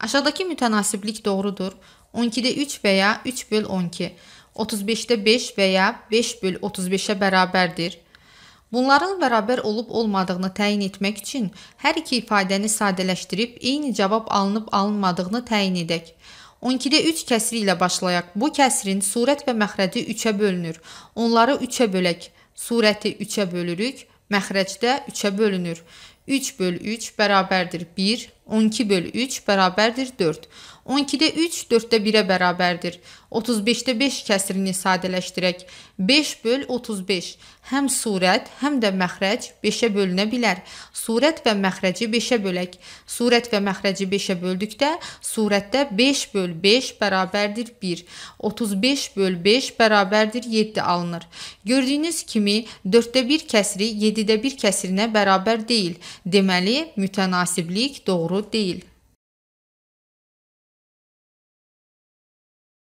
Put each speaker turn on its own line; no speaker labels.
Aşağıdakı mütənasiblik doğrudur. 12-də 3 və ya 3 böl 12, 35-də 5 və ya 5 böl 35-ə bərabərdir. Bunların bərabər olub-olmadığını təyin etmək üçün hər iki ifadəni sadələşdirib eyni cavab alınıb-alınmadığını təyin edək. 12-də 3 kəsri ilə başlayaq. Bu kəsrin surət və məxrəci 3-ə bölünür. Onları 3-ə bölək. Surəti 3-ə bölürük, məxrəcdə 3-ə bölünür. 3 böl 3 bərabərdir 1, 12 bölü 3 bərabərdir 4. 12-də 3 4-də 1-ə bərabərdir. 35-də 5 kəsirini sadələşdirək. 5 böl 35. Həm surət, həm də məxrəc 5-ə bölünə bilər. Surət və məxrəci 5-ə bölək. Surət və məxrəci 5-ə böldükdə, surətdə 5 böl 5 bərabərdir 1. 35 böl 5 bərabərdir 7 alınır. Gördüyünüz kimi 4-də 1 kəsiri 7-də 1 kəsirinə bərabər deyil. Deməli, mütənasiblik doğru zorunluluk değil.